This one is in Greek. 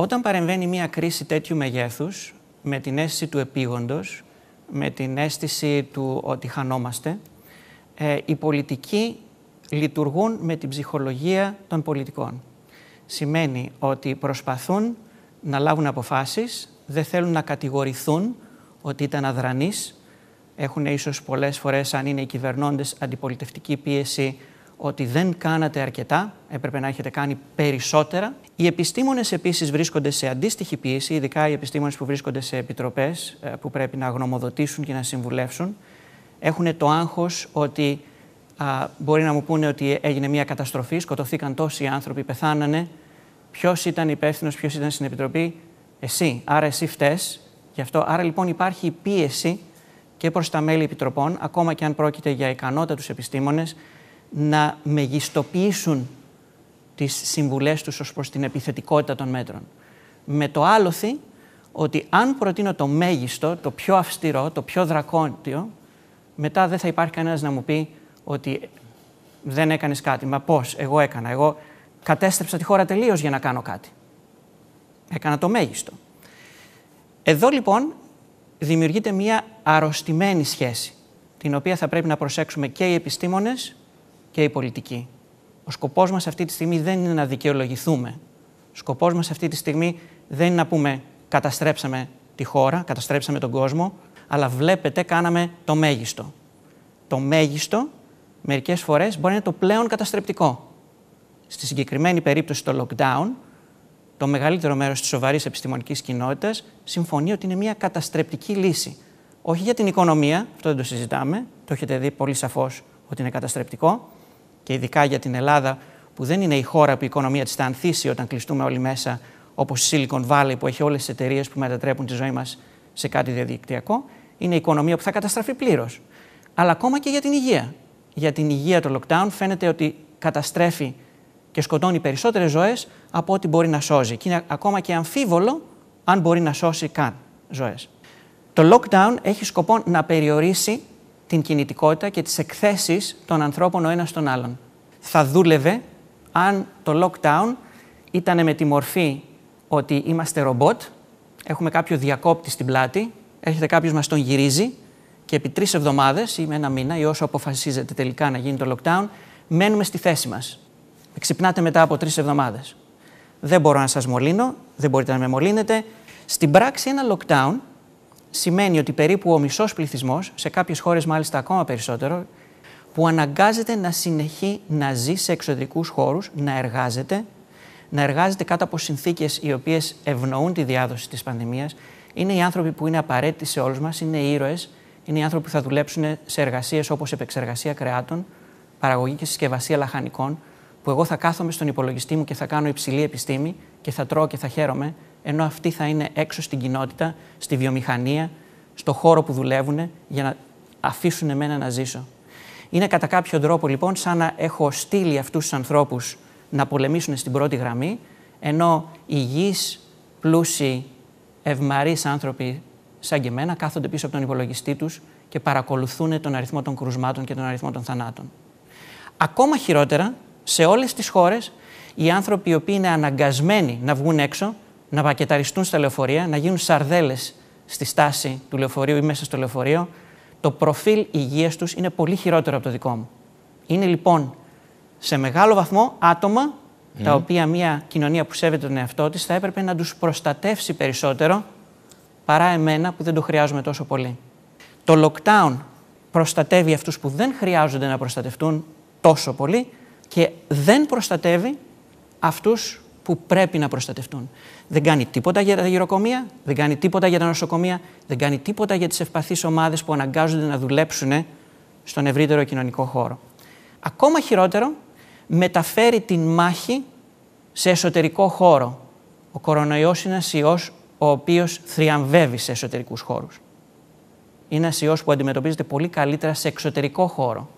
Όταν παρεμβαίνει μια κρίση τέτοιου μεγέθους, με την αίσθηση του επίγοντος, με την αίσθηση του ότι χανόμαστε, ε, οι πολιτικοί λειτουργούν με την ψυχολογία των πολιτικών. Σημαίνει ότι προσπαθούν να λάβουν αποφάσεις, δεν θέλουν να κατηγορηθούν ότι ήταν αδρανείς, έχουν ίσως πολλές φορές, αν είναι οι κυβερνώντες, αντιπολιτευτική πίεση ότι δεν κάνατε αρκετά, έπρεπε να έχετε κάνει περισσότερα. Οι επιστήμονες επίσης βρίσκονται σε αντίστοιχη πίεση, ειδικά οι επιστήμονες που βρίσκονται σε επιτροπές ε, που πρέπει να γνωμοδοτήσουν και να συμβουλεύσουν. Έχουν το άγχος ότι α, μπορεί να μου πούνε ότι έγινε μια καταστροφή, σκοτωθήκαν τόσοι άνθρωποι, πεθάνανε. Ποιος ήταν υπεύθυνος, ποιος ήταν στην επιτροπή, εσύ. Άρα εσύ φταίει. Γι' αυτό, άρα λοιπόν υπάρχει πίεση και προς τα μέλη επιτροπών, ακόμα και αν πρόκειται για ικανότατους επιστήμονες, να μεγιστοποιήσουν τις συμβουλές τους ως προς την επιθετικότητα των μέτρων. Με το άλοθη ότι αν προτείνω το μέγιστο, το πιο αυστηρό, το πιο δρακόντιο, μετά δεν θα υπάρχει κανένας να μου πει ότι δεν έκανες κάτι. Μα πώς, εγώ έκανα. Εγώ κατέστρεψα τη χώρα τελείως για να κάνω κάτι. Έκανα το μέγιστο. Εδώ λοιπόν δημιουργείται μία αρρωστημένη σχέση, την οποία θα πρέπει να προσέξουμε και οι επιστήμονες και η πολιτική. Ο σκοπός μας αυτή τη στιγμή δεν είναι να δικαιολογηθούμε. Ο σκοπός μας αυτή τη στιγμή δεν είναι να πούμε καταστρέψαμε τη χώρα, καταστρέψαμε τον κόσμο, αλλά βλέπετε κάναμε το μέγιστο. Το μέγιστο μερικές φορές μπορεί να είναι το πλέον καταστρεπτικό. Στη συγκεκριμένη περίπτωση το lockdown, το μεγαλύτερο μέρος της σοβαρής επιστημονικής κοινότητας συμφωνεί ότι είναι μια καταστρεπτική λύση. Όχι για την οικονομία, αυτό δεν το συζητάμε, το έχετε δει πολύ σαφώς ότι είναι καταστρεπτικό, και ειδικά για την Ελλάδα, που δεν είναι η χώρα που η οικονομία της θα ανθίσει όταν κλειστούμε όλοι μέσα, όπως η Silicon Valley που έχει όλες τις εταιρείες που μετατρέπουν τη ζωή μας σε κάτι διαδικτυακό, είναι η οικονομία που θα καταστραφεί πλήρως. Αλλά ακόμα και για την υγεία. Για την υγεία το lockdown φαίνεται ότι καταστρέφει και σκοτώνει περισσότερες ζωές από ό,τι μπορεί να σώζει. Και είναι ακόμα και αμφίβολο αν μπορεί να σώσει καν ζωές. Το lockdown έχει σκοπό να περιορίσει την κινητικότητα και τις εκθέσεις των ανθρώπων ο ένας τον άλλον. Θα δούλευε αν το lockdown ήταν με τη μορφή ότι είμαστε ρομπότ, έχουμε κάποιο διακόπτη στην πλάτη, έρχεται κάποιος μας τον γυρίζει και επί τρεις εβδομάδες ή με ένα μήνα ή όσο αποφασίζεται τελικά να γίνει το lockdown, μένουμε στη θέση μας. ξυπνάτε μετά από τρεις εβδομάδες. Δεν μπορώ να σας μολύνω, δεν μπορείτε να με μολύνετε. Στην πράξη ένα lockdown σημαίνει ότι περίπου ο μισός πληθυσμός, σε κάποιες χώρες μάλιστα ακόμα περισσότερο, που αναγκάζεται να συνεχεί να ζει σε εξωτερικούς χώρους, να εργάζεται, να εργάζεται κάτω από συνθήκες οι οποίες ευνοούν τη διάδοση της πανδημίας, είναι οι άνθρωποι που είναι απαραίτητοι σε όλους μας, είναι οι ήρωες, είναι οι άνθρωποι που θα δουλέψουν σε εργασίες όπως επεξεργασία κρεάτων, παραγωγή και συσκευασία λαχανικών, που εγώ θα κάθομαι στον υπολογιστή μου και θα κάνω υψηλή επιστήμη και θα τρώω και θα χαίρομαι, ενώ αυτοί θα είναι έξω στην κοινότητα, στη βιομηχανία, στον χώρο που δουλεύουν για να αφήσουν εμένα να ζήσω. Είναι κατά κάποιο τρόπο λοιπόν σαν να έχω στείλει αυτούς τους ανθρώπους να πολεμήσουν στην πρώτη γραμμή, ενώ υγιείς, πλούσιοι, ευμαρείς άνθρωποι σαν και εμένα κάθονται πίσω από τον υπολογιστή τους και παρακολουθούν τον αριθμό των κρουσμάτων και τον αριθμό των θανάτων. Ακόμα χειρότερα, σε όλες τις χώρες οι άνθρωποι οι οποίοι είναι αναγκασμένοι να βγουν έξω, να πακεταριστούν στα λεωφορεία, να γίνουν σαρδέλες στη στάση του λεωφορείου ή μέσα στο λεωφορείο, το προφίλ υγείας τους είναι πολύ χειρότερο από το δικό μου. Είναι λοιπόν σε μεγάλο βαθμό άτομα ναι. τα οποία μια κοινωνία που σέβεται τον εαυτό της θα έπρεπε να τους προστατεύσει περισσότερο παρά εμένα που δεν το χρειάζομαι τόσο πολύ. Το lockdown προστατεύει αυτούς που δεν χρειάζονται να προστατευτούν τόσο πολύ και δεν προστατεύει αυτούς που πρέπει να προστατευτούν. Δεν κάνει τίποτα για τα γυροκομεία, δεν κάνει τίποτα για τα νοσοκομεία, δεν κάνει τίποτα για τις ευπαθείς ομάδες που αναγκάζονται να δουλέψουν στον ευρύτερο κοινωνικό χώρο. Ακόμα χειρότερο, μεταφέρει την μάχη σε εσωτερικό χώρο. Ο κορονοϊός είναι ένας ο οποίος θριαμβεύει σε εσωτερικούς χώρους. Είναι ένας που αντιμετωπίζεται πολύ καλύτερα σε εξωτερικό χώρο.